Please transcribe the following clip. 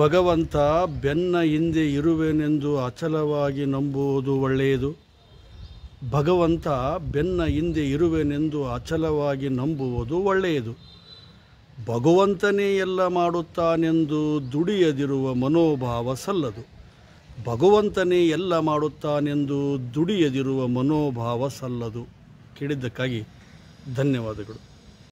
ಭಗವಂತ ಬೆನ್ನ ಹಿಂದೆ ಇರುವೆನೆಂದು ಅಚಲವಾಗಿ ನಂಬುವುದು ಒಳ್ಳೆಯದು ಭಗವಂತ ಬೆನ್ನ ಹಿಂದೆ ಇರುವೆನೆಂದು ಅಚಲವಾಗಿ ನಂಬುವುದು ಒಳ್ಳೆಯದು ಭಗವಂತನೇ ಎಲ್ಲ ಮಾಡುತ್ತಾನೆಂದು ದುಡಿಯದಿರುವ ಮನೋಭಾವ ಸಲ್ಲದು ಭಗವಂತನೇ ಎಲ್ಲ ಮಾಡುತ್ತಾನೆಂದು ದುಡಿಯದಿರುವ ಮನೋಭಾವ ಸಲ್ಲದು ಕೇಳಿದ್ದಕ್ಕಾಗಿ ಧನ್ಯವಾದಗಳು